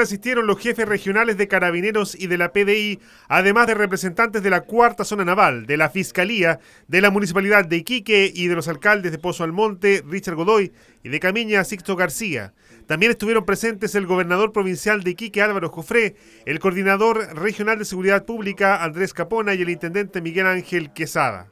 asistieron los jefes regionales de carabineros y de la PDI, además de representantes de la cuarta zona naval, de la Fiscalía, de la Municipalidad de Iquique y de los alcaldes de Pozo Almonte, Richard Godoy, y de Camiña, Sixto García. También estuvieron presentes el gobernador provincial de Iquique, Álvaro Jofré, el coordinador regional de seguridad pública, Andrés Capona, y el intendente Miguel Ángel Quesada.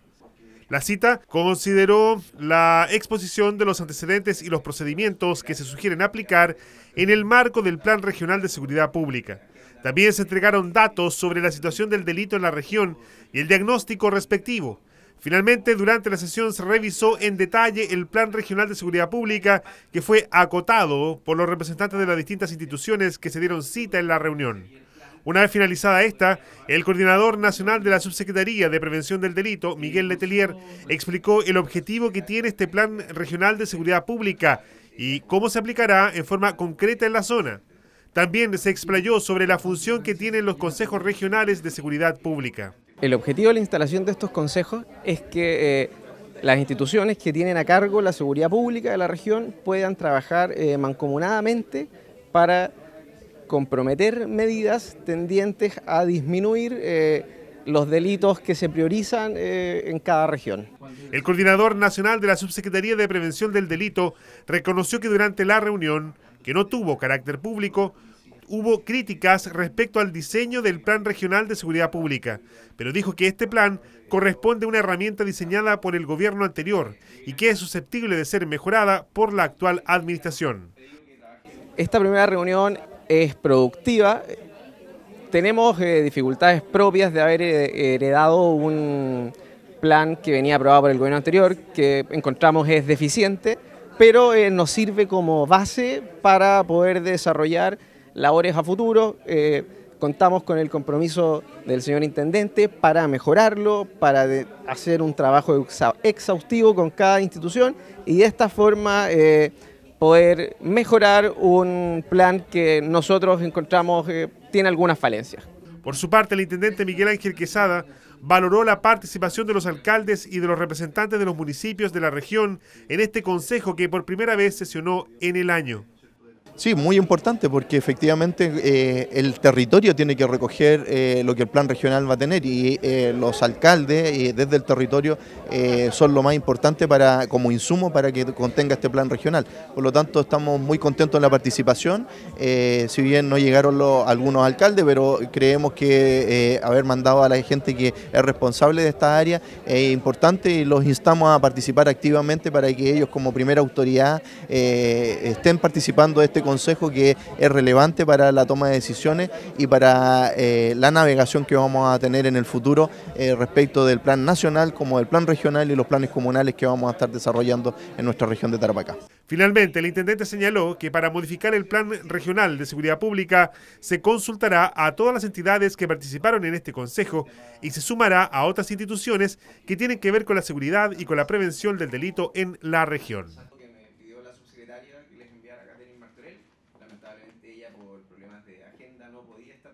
La cita consideró la exposición de los antecedentes y los procedimientos que se sugieren aplicar en el marco del Plan Regional de Seguridad Pública. También se entregaron datos sobre la situación del delito en la región y el diagnóstico respectivo. Finalmente, durante la sesión se revisó en detalle el Plan Regional de Seguridad Pública que fue acotado por los representantes de las distintas instituciones que se dieron cita en la reunión. Una vez finalizada esta, el coordinador nacional de la Subsecretaría de Prevención del Delito, Miguel Letelier, explicó el objetivo que tiene este Plan Regional de Seguridad Pública y cómo se aplicará en forma concreta en la zona. También se explayó sobre la función que tienen los consejos regionales de seguridad pública. El objetivo de la instalación de estos consejos es que eh, las instituciones que tienen a cargo la seguridad pública de la región puedan trabajar eh, mancomunadamente para comprometer medidas tendientes a disminuir eh, los delitos que se priorizan eh, en cada región. El coordinador nacional de la Subsecretaría de Prevención del Delito reconoció que durante la reunión, que no tuvo carácter público, hubo críticas respecto al diseño del Plan Regional de Seguridad Pública, pero dijo que este plan corresponde a una herramienta diseñada por el gobierno anterior y que es susceptible de ser mejorada por la actual administración. Esta primera reunión es productiva. Tenemos eh, dificultades propias de haber eh, heredado un plan que venía aprobado por el gobierno anterior, que encontramos es deficiente, pero eh, nos sirve como base para poder desarrollar labores a futuro. contamos con el compromiso del señor intendente para mejorarlo, para hacer un trabajo exhaustivo con cada institución y de esta forma poder mejorar un plan que nosotros encontramos que eh, tiene algunas falencias. Por su parte, el intendente Miguel Ángel Quesada valoró la participación de los alcaldes y de los representantes de los municipios de la región en este consejo que por primera vez sesionó en el año. Sí, muy importante porque efectivamente eh, el territorio tiene que recoger eh, lo que el plan regional va a tener y eh, los alcaldes desde el territorio son lo más importante para, como insumo para que contenga este plan regional. Por lo tanto, estamos muy contentos en la participación, si bien no llegaron algunos alcaldes, pero creemos que haber mandado a la gente que es responsable de esta área es importante y los instamos a participar activamente para que ellos como primera autoridad estén participando de este consejo que es relevante para la toma de decisiones y para eh, la navegación que vamos a tener en el futuro eh, respecto del plan nacional como del plan regional y los planes comunales que vamos a estar desarrollando en nuestra región de Tarapacá. Finalmente, el intendente señaló que para modificar el plan regional de seguridad pública se consultará a todas las entidades que participaron en este consejo y se sumará a otras instituciones que tienen que ver con la seguridad y con la prevención del delito en la región. lamentablemente ella por problemas de agenda no podía estar